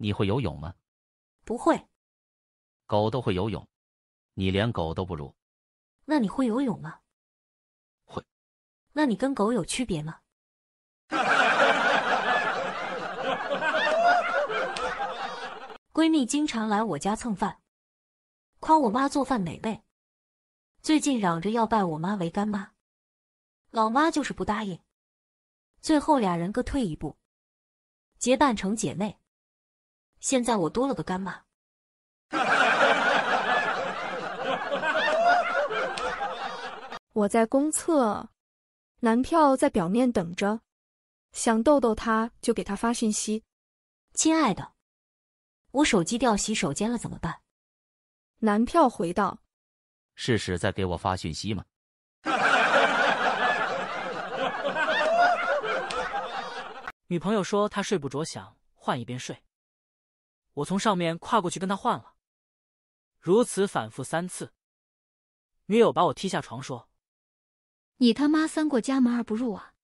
你会游泳吗？不会。狗都会游泳，你连狗都不如。那你会游泳吗？会。那你跟狗有区别吗？闺蜜经常来我家蹭饭，夸我妈做饭美味。最近嚷着要拜我妈为干妈，老妈就是不答应。最后俩人各退一步，结伴成姐妹。现在我多了个干妈。我在公厕，男票在表面等着，想逗逗他，就给他发信息：“亲爱的，我手机掉洗手间了，怎么办？”男票回道：“是是在给我发信息吗？”女朋友说：“她睡不着，想换一边睡。”我从上面跨过去跟他换了，如此反复三次，女友把我踢下床说：“你他妈三过家门而不入啊！”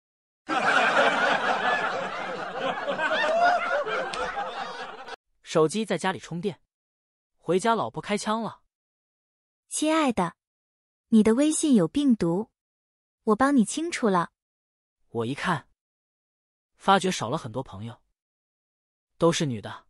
手机在家里充电，回家老婆开枪了。亲爱的，你的微信有病毒，我帮你清除了。我一看，发觉少了很多朋友，都是女的。